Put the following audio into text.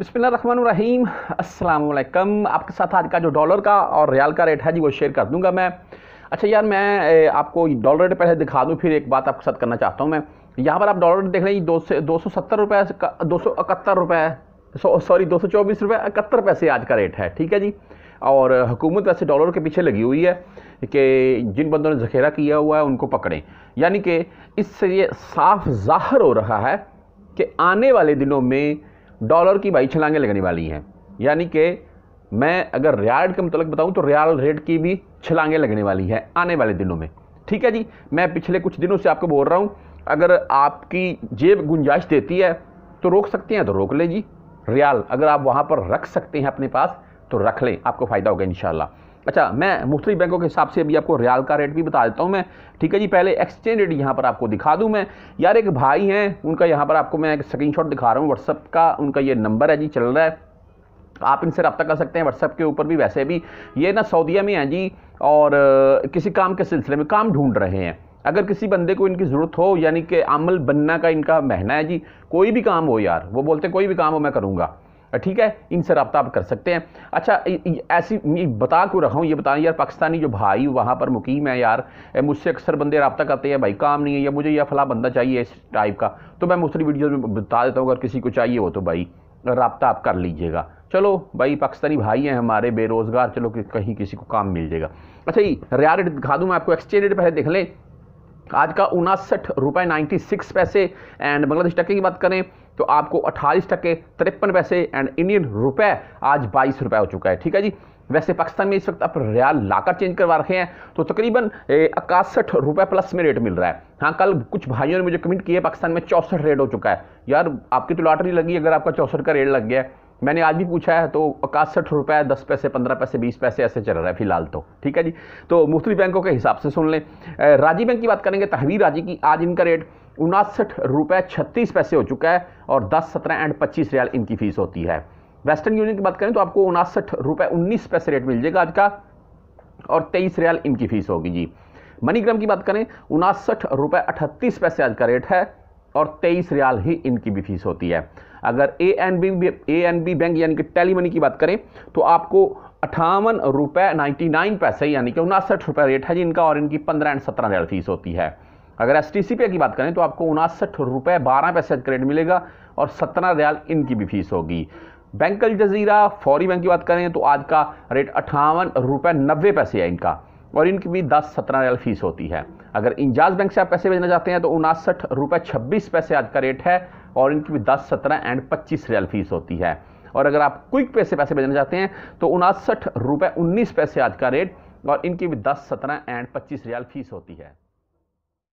अस्सलाम असलकम आपके साथ आज का जो डॉलर का और रियाल का रेट है जी वो शेयर कर दूंगा मैं अच्छा यार मैं आपको डॉलर रेट पहले दिखा दूं फिर एक बात आपके साथ करना चाहता हूं मैं यहाँ पर आप डॉलर रेट देख रहे हैं दो से दो सौ सत्तर रुपये दो सौ इकहत्तर रुपये सॉरी दो सौ चौबीस रुपये इकहत्तर पैसे आज का रेट है ठीक है जी और हुकूमत वैसे डॉलर के पीछे लगी हुई है कि जिन बंदों ने जखीरा किया हुआ है उनको पकड़ें यानी कि इससे ये साफ जाहिर हो रहा है कि आने वाले दिनों में डॉलर की भाई छलांगे लगने वाली हैं यानी कि मैं अगर रियाल के मतलब बताऊं तो रियाल रेट की भी छलांगे लगने वाली है आने वाले दिनों में ठीक है जी मैं पिछले कुछ दिनों से आपको बोल रहा हूँ अगर आपकी जेब गुंजाइश देती है तो रोक सकते हैं तो रोक लें जी रियाल अगर आप वहाँ पर रख सकते हैं अपने पास तो रख लें आपको फ़ायदा होगा इन अच्छा मैं मुख्तलि बैंकों के हिसाब से अभी आपको रियाल का रेट भी बता देता हूँ मैं ठीक है जी पहले एक्सचेंज रेट यहाँ पर आपको दिखा दूँ मैं यार एक भाई हैं उनका यहाँ पर आपको मैं एक स्क्रीन दिखा रहा हूँ व्हाट्सअप का उनका ये नंबर है जी चल रहा है आप इनसे रब्ता कर सकते हैं व्हाट्सअप के ऊपर भी वैसे भी ये ना सऊदीया में हैं जी और किसी काम के सिलसिले में काम ढूंढ रहे हैं अगर किसी बंदे को इनकी ज़रूरत हो यानी कि अमल बनना का इनका महना है जी कोई भी काम हो यार वो बोलते कोई भी काम हो मैं करूँगा ठीक है इनसे रबता आप कर सकते हैं अच्छा ऐसी बता क्यों रखा हूँ ये बता यार पाकिस्तानी जो भाई वहाँ पर मुकीम है यार मुझसे अक्सर बंदे रबता करते हैं भाई काम नहीं है या मुझे यह फला बंदा चाहिए इस टाइप का तो मैं मुस्लिम वीडियोज़ में बता देता हूँ अगर किसी को चाहिए हो तो भाई रबता आप कर लीजिएगा चलो भाई पाकिस्तानी भाई हैं हमारे बेरोज़गार चलो कि कहीं किसी को काम मिल जाएगा अच्छा ये रिया रेट दिखा दूँ मैं आपको एक्सचेंज रेट पहले देख लें आज का उनासठ रुपये नाइन्टी सिक्स पैसे एंड बांग्लादेश टके की बात करें तो आपको अट्ठाईस टके तिरपन पैसे एंड इंडियन रुपए आज बाईस रुपये हो चुका है ठीक है जी वैसे पाकिस्तान में इस वक्त आप रियाल लाकर चेंज करवा रखे हैं तो तकरीबन इक्यासठ रुपये प्लस में रेट मिल रहा है हाँ कल कुछ भाइयों ने मुझे कमेंट किया पाकिस्तान में चौंसठ रेट हो चुका है यार आपकी तो लॉटरी लगी अगर आपका चौंसठ का रेट लग गया है मैंने आज भी पूछा है तो इकसठ रुपये दस पैसे पंद्रह पैसे बीस पैसे ऐसे चल रहा है फिलहाल तो ठीक है जी तो मुख्तलिफ बैंकों के हिसाब से सुन लें राजी बैंक की बात करेंगे तहवीर राजी की आज इनका रेट उनासठ रुपये छत्तीस पैसे हो चुका है और दस सत्रह एंड पच्चीस रियाल इनकी फ़ीस होती है वेस्टर्न यूनियन की बात करें तो आपको उनासठ रुपये उन्नीस पैसे रेट मिल जाएगा आज का और तेईस रियाल इनकी फ़ीस होगी जी मनीग्राम की बात करें उनासठ रुपये अठतीस पैसे आज का रेट है और तेईस रियाल ही इनकी भी फीस होती है अगर A N B A N B bank यानी कि टेली मनी की बात करें तो आपको अठावन रुपये नाइन्टी नाइन पैसे यानी कि उनासठ रुपये रेट है जिनका और इनकी पंद्रह एंड सत्रह हज़ार फीस होती है अगर एस टी सी पे की बात करें तो आपको उनासठ रुपये बारह पैसे क्रेडिट मिलेगा और सत्रह रियाल इनकी भी फीस होगी बैंक अल जजीरा फौरी बैंक की बात करें तो आज का रेट अट्ठावन रुपये नब्बे पैसे है इनका और इनकी भी दस सत्रह रियाल फीस होती है अगर इंजाज बैंक से आप पैसे भेजना चाहते हैं तो उनासठ रुपये छब्बीस पैसे आज का रेट है और इनकी भी दस सत्रह एंड पच्चीस रियल फीस होती है और अगर आप क्विक पे से पैसे भेजना चाहते हैं तो उनासठ रुपये उन्नीस पैसे आज का रेट और इनकी भी दस सत्रह एंड पच्चीस रियल फीस होती है